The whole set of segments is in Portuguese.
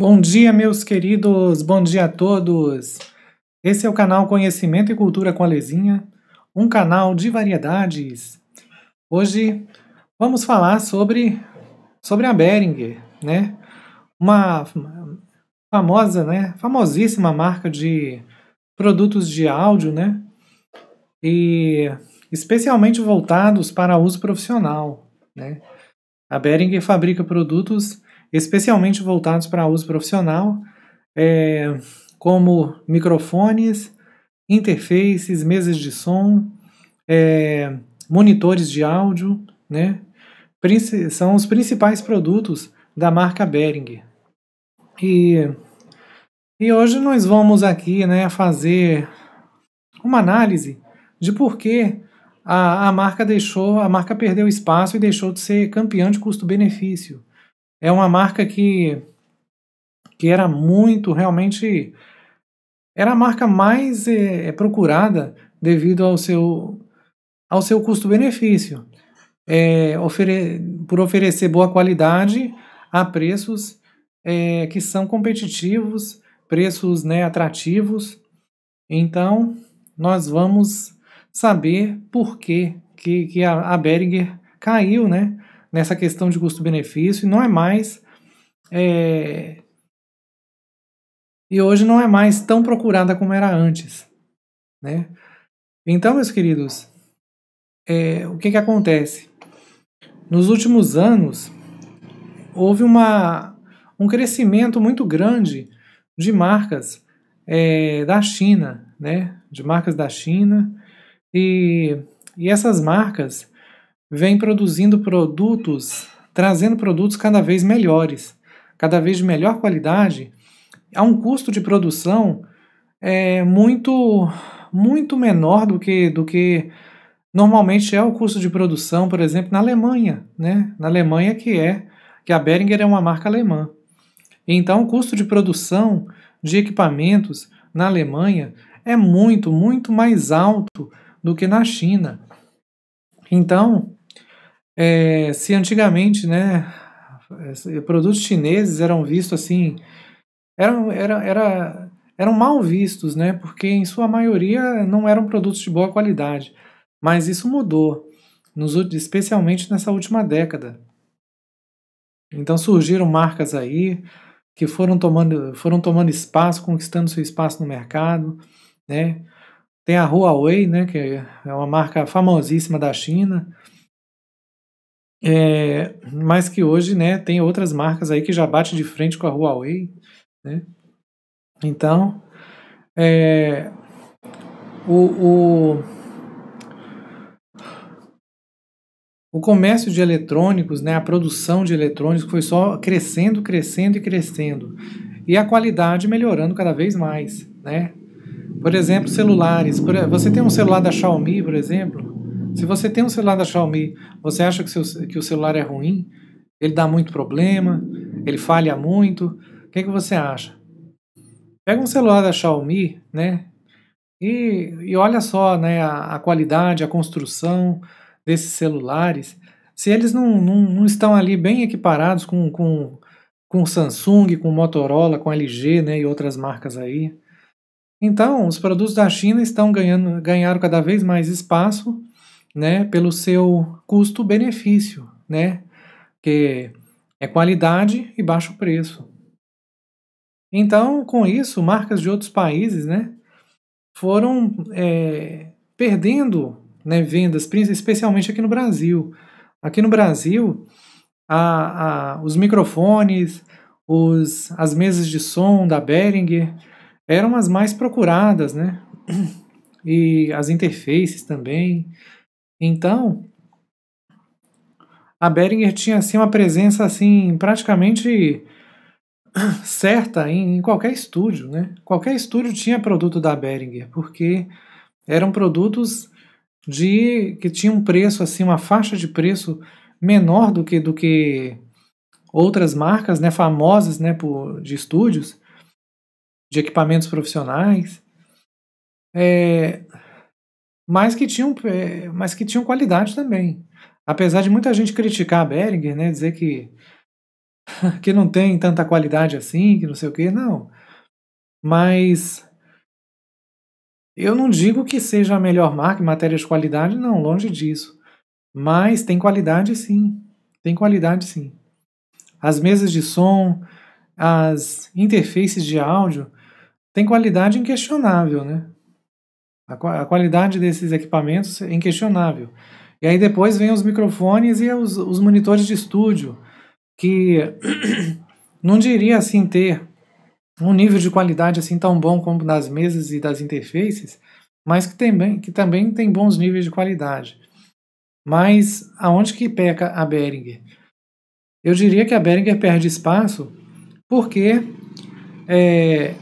Bom dia, meus queridos, bom dia a todos. Esse é o canal Conhecimento e Cultura com a Lezinha, um canal de variedades. Hoje vamos falar sobre, sobre a Beringer, né? Uma, famosa, né? Famosíssima marca de produtos de áudio, né? E especialmente voltados para uso profissional, né? A Behringer fabrica produtos especialmente voltados para uso profissional, é, como microfones, interfaces, mesas de som, é, monitores de áudio, né? são os principais produtos da marca Behringer. E e hoje nós vamos aqui né, fazer uma análise de por que a, a marca deixou, a marca perdeu espaço e deixou de ser campeã de custo-benefício. É uma marca que, que era muito, realmente, era a marca mais é, é procurada devido ao seu, ao seu custo-benefício, é, ofere por oferecer boa qualidade a preços é, que são competitivos preços né, atrativos. Então, nós vamos saber por que, que, que a, a caiu né, nessa questão de custo-benefício e não é mais. É, e hoje não é mais tão procurada como era antes. Né? Então, meus queridos, é, o que, que acontece? Nos últimos anos, houve uma, um crescimento muito grande de marcas é, da China, né? De marcas da China. E, e essas marcas vêm produzindo produtos, trazendo produtos cada vez melhores, cada vez de melhor qualidade, a um custo de produção é, muito muito menor do que, do que normalmente é o custo de produção, por exemplo, na Alemanha, né? Na Alemanha que é que a Beringer é uma marca alemã. Então, o custo de produção de equipamentos na Alemanha é muito, muito mais alto do que na China. Então, é, se antigamente, né, eh, produtos chineses eram vistos assim, eram, era, era, eram mal vistos, né, porque em sua maioria não eram produtos de boa qualidade. Mas isso mudou, nos, especialmente nessa última década. Então surgiram marcas aí, que foram tomando, foram tomando espaço, conquistando seu espaço no mercado, né? Tem a Huawei, né, que é uma marca famosíssima da China, é, mas que hoje, né, tem outras marcas aí que já bate de frente com a Huawei, né? Então, é, o, o O comércio de eletrônicos, né, a produção de eletrônicos foi só crescendo, crescendo e crescendo. E a qualidade melhorando cada vez mais, né? Por exemplo, celulares. Você tem um celular da Xiaomi, por exemplo? Se você tem um celular da Xiaomi, você acha que, seu, que o celular é ruim? Ele dá muito problema? Ele falha muito? O que, é que você acha? Pega um celular da Xiaomi, né? E, e olha só né, a, a qualidade, a construção, desses celulares, se eles não, não, não estão ali bem equiparados com, com, com Samsung, com Motorola, com LG né, e outras marcas aí. Então, os produtos da China estão ganhando, ganharam cada vez mais espaço né, pelo seu custo-benefício, né, que é qualidade e baixo preço. Então, com isso, marcas de outros países né, foram é, perdendo né, vendas, especialmente aqui no Brasil. Aqui no Brasil, a, a, os microfones, os, as mesas de som da Behringer eram as mais procuradas, né? E as interfaces também. Então, a Behringer tinha assim uma presença assim praticamente certa em, em, qualquer estúdio, né? Qualquer estúdio tinha produto da Behringer, porque eram produtos de que tinha um preço assim, uma faixa de preço menor do que do que outras marcas, né, famosas, né, por, de estúdios, de equipamentos profissionais, é, mas que tinham, é, mas que tinham qualidade também. Apesar de muita gente criticar a Behringer, né, dizer que que não tem tanta qualidade assim, que não sei o quê não. Mas eu não digo que seja a melhor marca em matéria de qualidade, não, longe disso. Mas tem qualidade sim. Tem qualidade sim. As mesas de som, as interfaces de áudio, tem qualidade inquestionável, né? A, qualidade desses equipamentos é inquestionável. E aí depois vem os microfones e os, os monitores de estúdio, que não diria assim ter um nível de qualidade assim tão bom como das mesas e das interfaces, mas que também, que também tem bons níveis de qualidade. Mas aonde que peca a Behringer? Eu diria que a Behringer perde espaço porque é,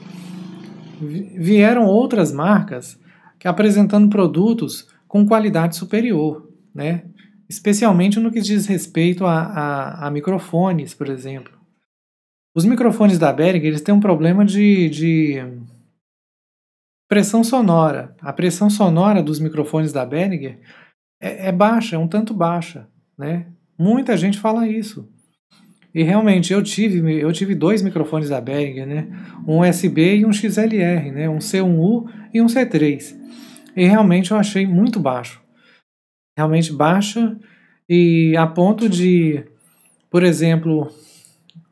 vieram outras marcas que apresentando produtos com qualidade superior, né? especialmente no que diz respeito a, a, a microfones, por exemplo. Os microfones da Behringer eles têm um problema de, de pressão sonora. A pressão sonora dos microfones da Behringer é, é baixa, é um tanto baixa. Né? Muita gente fala isso. E realmente eu tive, eu tive dois microfones da Behringer, né? Um USB e um XLR, né? Um C1U e um C3. E realmente eu achei muito baixo. Realmente baixa e a ponto de, por exemplo,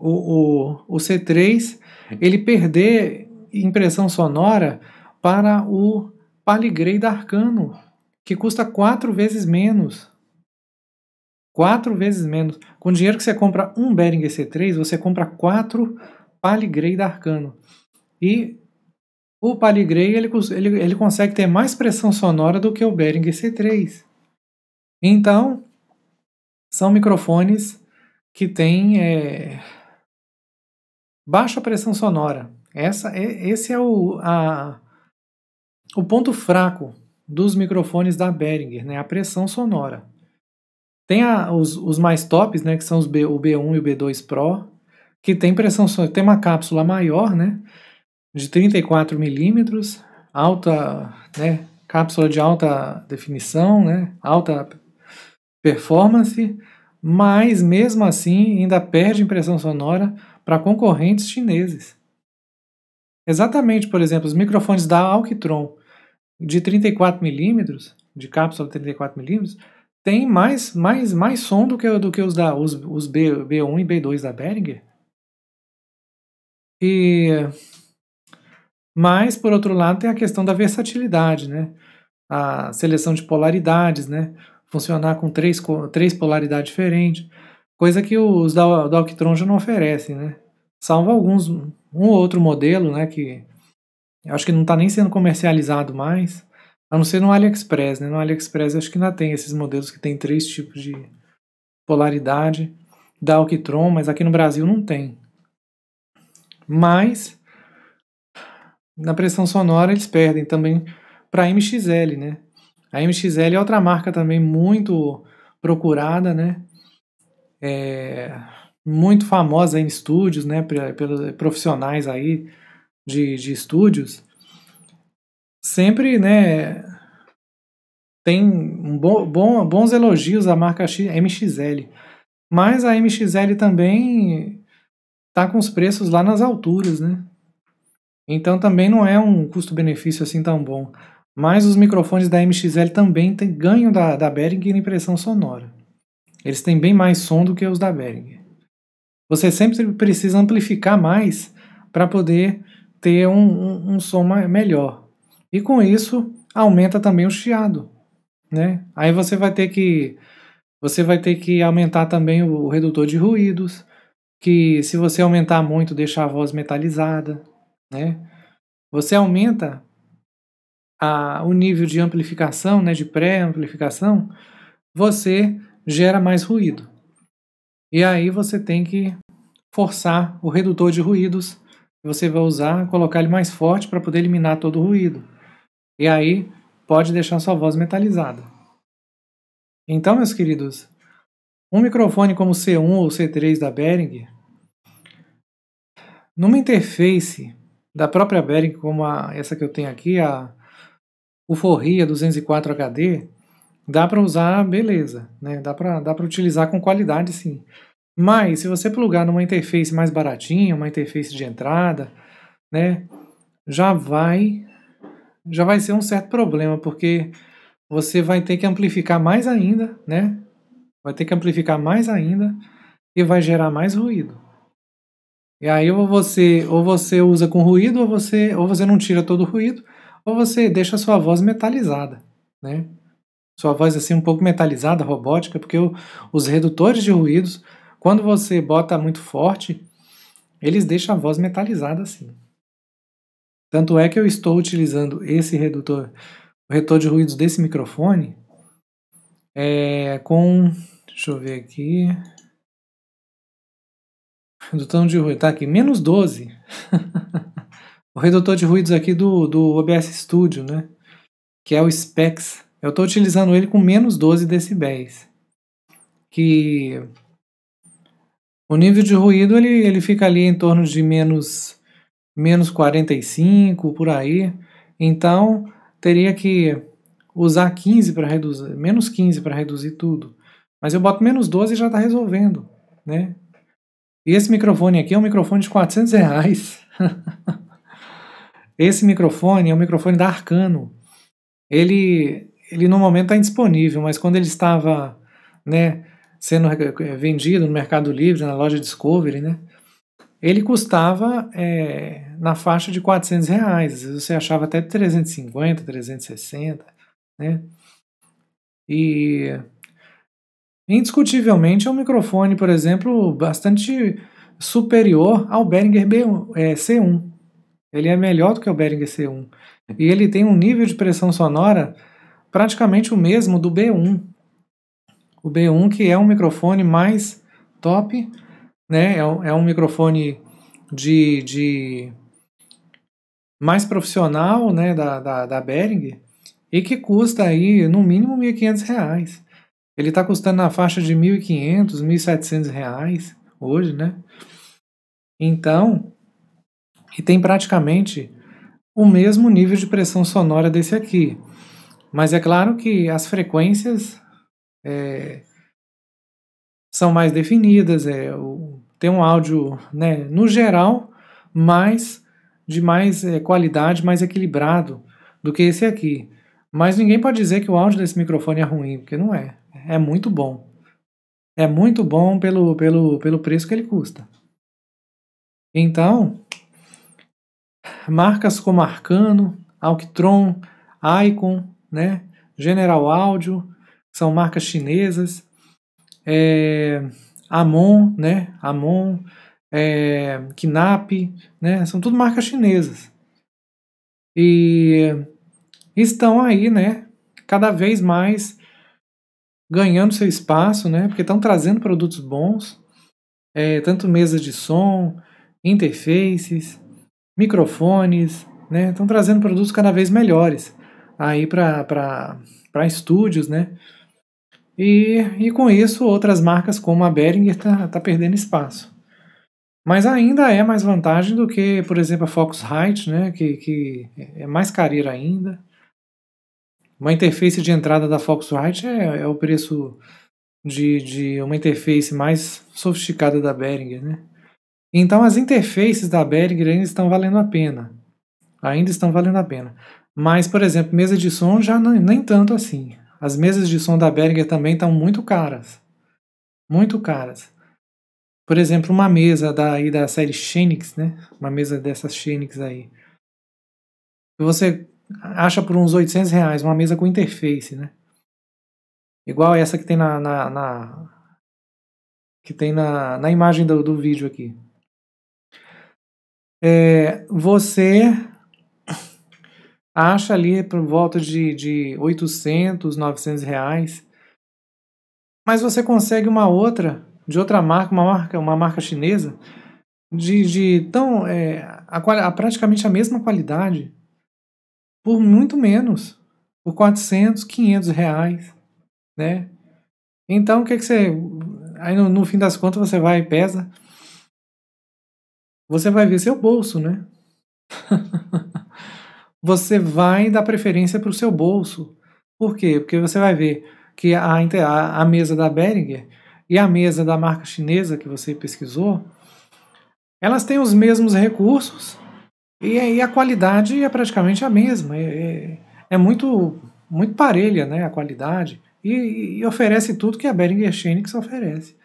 o, o, o C3 ele perder impressão sonora para o Paligrey da Arcano, que custa quatro vezes menos. Quatro vezes menos. Com o dinheiro que você compra um Behringer C3, você compra quatro Paligrey da Arcano. E o Paligrey ele, ele, ele consegue ter mais pressão sonora do que o Behringer C3. Então, são microfones que têm é, Baixa pressão sonora. Essa, é, esse é o, a, o ponto fraco dos microfones da Behringer, né? a pressão sonora. Tem a, os, os, mais tops, né? que são os B, o B1 e o B2 Pro, que tem pressão sonora, tem uma cápsula maior, né? de 34 milímetros, alta, né? cápsula de alta definição, né? alta performance, mas mesmo assim ainda perde impressão sonora para concorrentes chineses. Exatamente, por exemplo, os microfones da Alktron de 34mm, de cápsula 34mm, tem mais, mais, mais som do que, do que os, da, os, os B, B1 e B2 da Behringer. E, mas, por outro lado, tem a questão da versatilidade, né? a seleção de polaridades, né? funcionar com três, três polaridades diferentes, coisa que os da, da já não oferecem, né? Salvo alguns, um ou outro modelo, né, que acho que não está nem sendo comercializado mais, a não ser no AliExpress, né? No AliExpress acho que ainda tem esses modelos que tem três tipos de polaridade da Alctron, mas aqui no Brasil não tem. Mas na pressão sonora eles perdem também para MXL, né? A MXL é outra marca também muito procurada, né? É, muito famosa em estúdios, né? Pelos profissionais aí de, de estúdios. Sempre, né? Tem um bom, bons elogios à marca MXL. Mas a MXL também tá com os preços lá nas alturas, né? Então também não é um custo-benefício assim tão bom. Mas os microfones da MXL também têm ganho da, da Behringer em pressão sonora. Eles têm bem mais som do que os da Behringer. Você sempre precisa amplificar mais para poder ter um, um, um som melhor. E com isso, aumenta também o chiado. Né? Aí você vai ter que você vai ter que aumentar também o redutor de ruídos, que se você aumentar muito deixa a voz metalizada, né? Você aumenta a, o nível de amplificação, né, de pré-amplificação, você gera mais ruído. E aí você tem que forçar o redutor de ruídos que você vai usar, colocar ele mais forte para poder eliminar todo o ruído. E aí pode deixar sua voz metalizada. Então, meus queridos, um microfone como o C1 ou C3 da Behringer, numa interface da própria Behringer, como a, essa que eu tenho aqui, a o Forria 204 HD, dá para usar, beleza, né? Dá para dá utilizar com qualidade, sim. Mas se você plugar numa interface mais baratinha, uma interface de entrada, né? Já vai já vai ser um certo problema, porque você vai ter que amplificar mais ainda, né? Vai ter que amplificar mais ainda e vai gerar mais ruído. E aí ou você ou você usa com ruído ou você ou você não tira todo o ruído ou você deixa a sua voz metalizada, né? Sua voz assim um pouco metalizada, robótica, porque o, os redutores de ruídos, quando você bota muito forte, eles deixam a voz metalizada assim. Tanto é que eu estou utilizando esse redutor, o redutor de ruídos desse microfone, é, com, deixa eu ver aqui, redutor de ruído, tá aqui, menos 12. o redutor de ruídos aqui do, do OBS Studio, né? Que é o Specs. Eu estou utilizando ele com menos 12 decibéis. Que o nível de ruído ele, ele fica ali em torno de menos, menos 45, por aí. Então teria que usar 15 para reduzir, menos 15 para reduzir tudo. Mas eu boto menos 12 e já está resolvendo, né? E esse microfone aqui é um microfone de 400 reais. Esse microfone é um microfone da Arcano. Ele, ele no momento está indisponível, mas quando ele estava né, sendo eh, vendido no Mercado Livre, na loja Discovery, né, ele custava é, na faixa de 400 reais. você achava até 350, 360, né? E indiscutivelmente é um microfone, por exemplo, bastante superior ao Behringer b eh, C1. Ele é melhor do que o Behringer C1. Uhum. E ele tem um nível de pressão sonora praticamente o mesmo do B1. O B1 que é um microfone mais top, né? É um, é um microfone de, de mais profissional, né, da, da, da Behringer, e que custa aí no mínimo R$ 1.500. Ele está custando na faixa de R$ 1.500, R$ 1.700 hoje, né? Então, e tem praticamente o mesmo nível de pressão sonora desse aqui. Mas é claro que as frequências é, são mais definidas, é, o, tem um áudio, né, no geral, mais de mais é, qualidade, mais equilibrado do que esse aqui. Mas ninguém pode dizer que o áudio desse microfone é ruim, porque não é. É muito bom. É muito bom pelo, pelo, pelo preço que ele custa. Então, marcas como Arcano, Alktron, Icon, né? General Audio, são marcas chinesas, é, Amon, né? Amon, é, Knap, né? São tudo marcas chinesas. E estão aí, né? Cada vez mais ganhando seu espaço, né? Porque estão trazendo produtos bons, é, tanto mesas de som, interfaces, microfones, né? Estão trazendo produtos cada vez melhores aí para estúdios, né? E, e com isso, outras marcas como a Behringer tá, tá perdendo espaço. Mas ainda é mais vantagem do que, por exemplo, a Focusrite, né? Que, que é mais careira ainda. Uma interface de entrada da Focusrite é, é o preço de, de uma interface mais sofisticada da Behringer, né? Então as interfaces da Behringer ainda estão valendo a pena. Ainda estão valendo a pena. Mas, por exemplo, mesa de som já não, nem tanto assim. As mesas de som da Behringer também estão muito caras. Muito caras. Por exemplo, uma mesa da, aí da série Xenix, né? Uma mesa dessas Xenix aí. Você acha por uns 800 reais uma mesa com interface, né? Igual essa que tem na, na, na que tem na, na imagem do, do vídeo aqui. É, você acha ali por volta de, de 800, 900 reais, mas você consegue uma outra, de outra marca, uma marca, uma marca chinesa, de, de tão, é, a, a praticamente a mesma qualidade, por muito menos, por 400, 500 reais, né? Então, o que, que você... Aí, no, no fim das contas, você vai e pesa você vai ver seu bolso, né? você vai dar preferência para o seu bolso. Por quê? Porque você vai ver que a, a mesa da Behringer e a mesa da marca chinesa que você pesquisou, elas têm os mesmos recursos e, e a qualidade é praticamente a mesma. É, é, é muito, muito parelha né, a qualidade e, e oferece tudo que a Behringer Schenix oferece.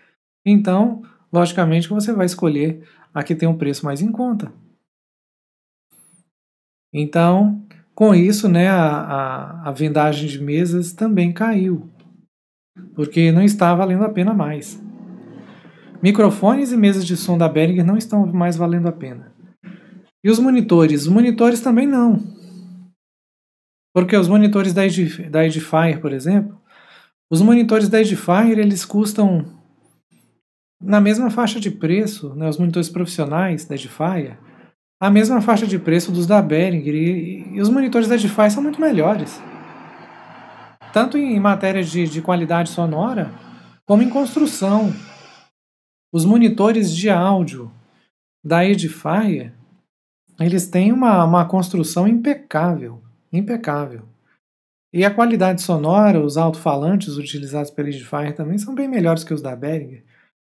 Então, logicamente, você vai escolher a que tem um preço mais em conta. Então, com isso, né, a, a, a vendagem de mesas também caiu, porque não está valendo a pena mais. Microfones e mesas de som da Behringer não estão mais valendo a pena. E os monitores? Os monitores também não. Porque os monitores da, da Edifier, por exemplo, os monitores da Edifier eles custam na mesma faixa de preço, né, os monitores profissionais da Edifier, a mesma faixa de preço dos da Behringer e, e os monitores da Edifier são muito melhores. Tanto em, em matéria de, de qualidade sonora, como em construção. Os monitores de áudio da Edifier, eles têm uma, uma construção impecável, impecável. E a qualidade sonora, os alto-falantes utilizados pela Edifier também são bem melhores que os da Behringer.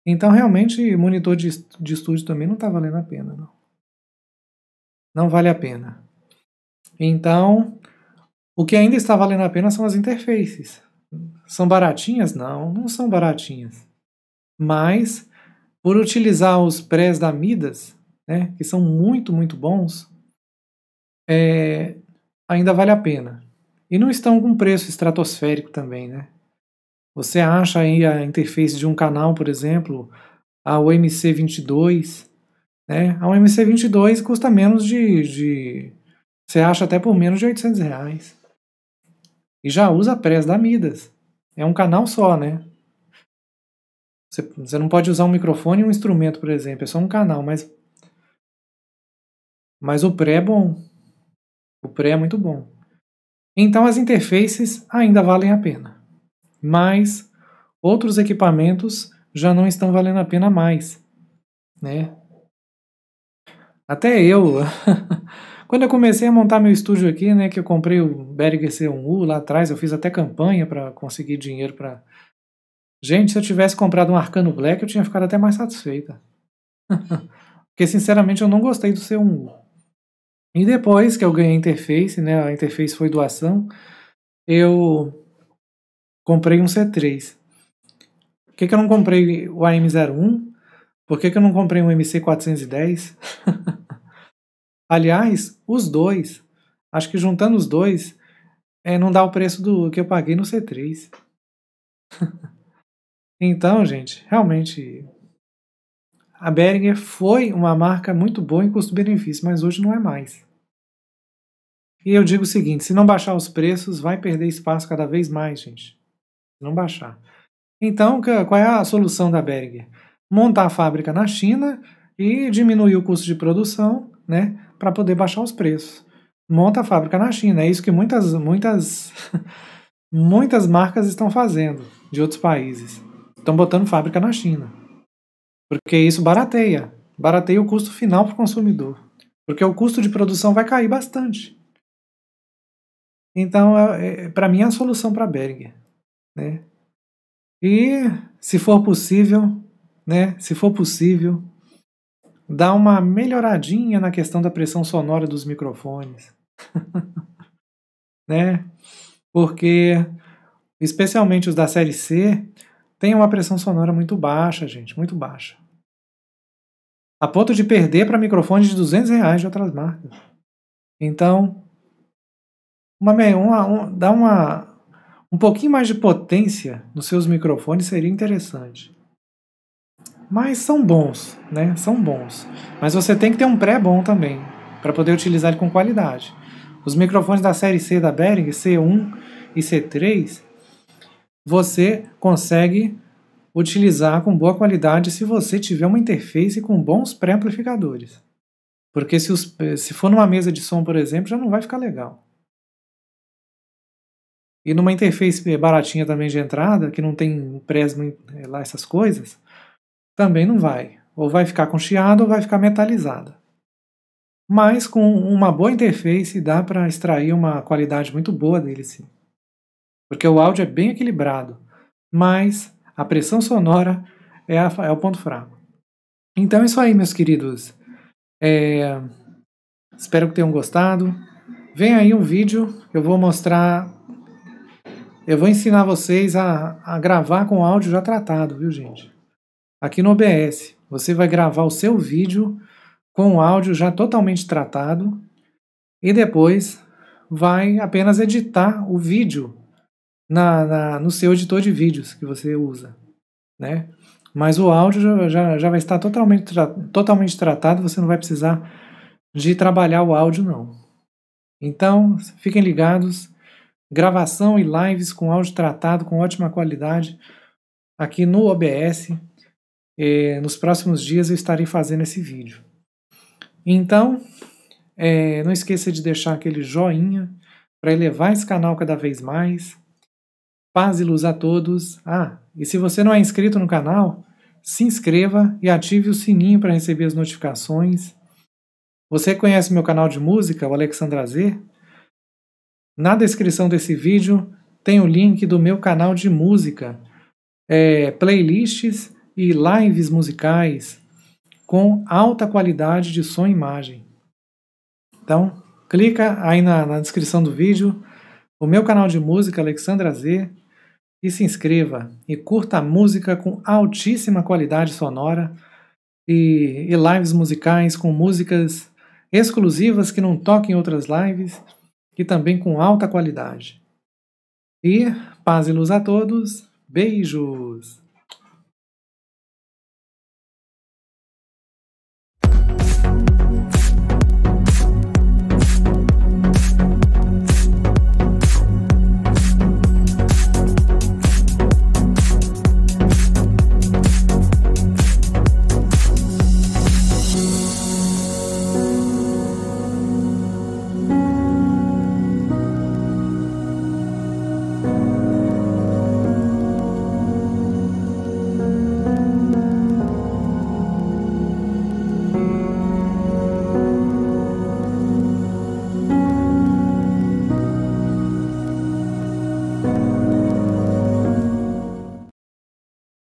Então, realmente, monitor de, de estúdio também não está valendo a pena, não. Não vale a pena. Então, o que ainda está valendo a pena são as interfaces. São baratinhas? Não, não são baratinhas. Mas, por utilizar os prés da Midas, né, que são muito, muito bons, é, ainda vale a pena. E não estão com preço estratosférico também, né? Você acha aí a interface de um canal, por exemplo, a omc 22 né? A omc 22 custa menos de, de... Você acha até por menos de 800 reais. E já usa a press da Midas. É um canal só, né? Você, você não pode usar um microfone e um instrumento, por exemplo. É só um canal, mas... Mas o pré é bom. O pré é muito bom. Então as interfaces ainda valem a pena mas outros equipamentos já não estão valendo a pena mais, né? Até eu, quando eu comecei a montar meu estúdio aqui, né, que eu comprei o Behringer C1U lá atrás, eu fiz até campanha para conseguir dinheiro para Gente, se eu tivesse comprado um Arcano Black, eu tinha ficado até mais satisfeita. Porque sinceramente eu não gostei do C1U. E depois que eu ganhei a interface, né, a interface foi doação, eu comprei um C3. Por que, que eu não comprei o AM01? Por que, que eu não comprei um MC410? Aliás, os dois. Acho que juntando os dois, é, não dá o preço do que eu paguei no C3. então, gente, realmente a Behringer foi uma marca muito boa em custo-benefício, mas hoje não é mais. E eu digo o seguinte: se não baixar os preços, vai perder espaço cada vez mais, gente não baixar. Então, qual é a solução da Berg? Montar a fábrica na China e diminuir o custo de produção, né, para poder baixar os preços. Monta a fábrica na China, é isso que muitas muitas muitas marcas estão fazendo de outros países. Estão botando fábrica na China. Porque isso barateia, barateia o custo final para o consumidor. Porque o custo de produção vai cair bastante. Então, é, é, para mim, é a solução para a Berger. Né? E, se for possível, né, se for possível, dá uma melhoradinha na questão da pressão sonora dos microfones. né? Porque, especialmente os da série C, tem uma pressão sonora muito baixa, gente, muito baixa. A ponto de perder para microfones de 200 reais de outras marcas. Então, uma, uma, um, dá uma um pouquinho mais de potência nos seus microfones seria interessante. Mas são bons, né? São bons. Mas você tem que ter um pré bom também, para poder utilizar ele com qualidade. Os microfones da série C da Behring, C1 e C3, você consegue utilizar com boa qualidade se você tiver uma interface com bons pré-amplificadores. Porque se, os, eh, se for numa mesa de som, por exemplo, já não vai ficar legal. E numa interface baratinha também de entrada, que não tem presma é, lá essas coisas, também não vai. Ou vai ficar com chiado ou vai ficar metalizada. Mas com uma boa interface dá para extrair uma qualidade muito boa dele sim. Porque o áudio é bem equilibrado, mas a pressão sonora é, a, é o ponto fraco. Então é isso aí, meus queridos. É... Espero que tenham gostado. Vem aí um vídeo, eu vou mostrar eu vou ensinar vocês a, a gravar com áudio já tratado, viu gente? Aqui no OBS, você vai gravar o seu vídeo com o áudio já totalmente tratado e depois vai apenas editar o vídeo na, na, no seu editor de vídeos que você usa, né? Mas o áudio já, já, já vai estar totalmente, tra totalmente tratado, você não vai precisar de trabalhar o áudio, não. Então, fiquem ligados gravação e lives com áudio tratado com ótima qualidade aqui no OBS. É, nos próximos dias eu estarei fazendo esse vídeo. Então, é, não esqueça de deixar aquele joinha para elevar esse canal cada vez mais. Paz e luz a todos. Ah, e se você não é inscrito no canal, se inscreva e ative o sininho para receber as notificações. Você conhece meu canal de música, o Alexandra Z? Na descrição desse vídeo tem o link do meu canal de música, é, playlists e lives musicais com alta qualidade de som e imagem. Então, clica aí na, na descrição do vídeo, o meu canal de música, Alexandra Z, e se inscreva e curta a música com altíssima qualidade sonora e, e lives musicais com músicas exclusivas que não toquem outras lives que também com alta qualidade. E paz e luz a todos. Beijos!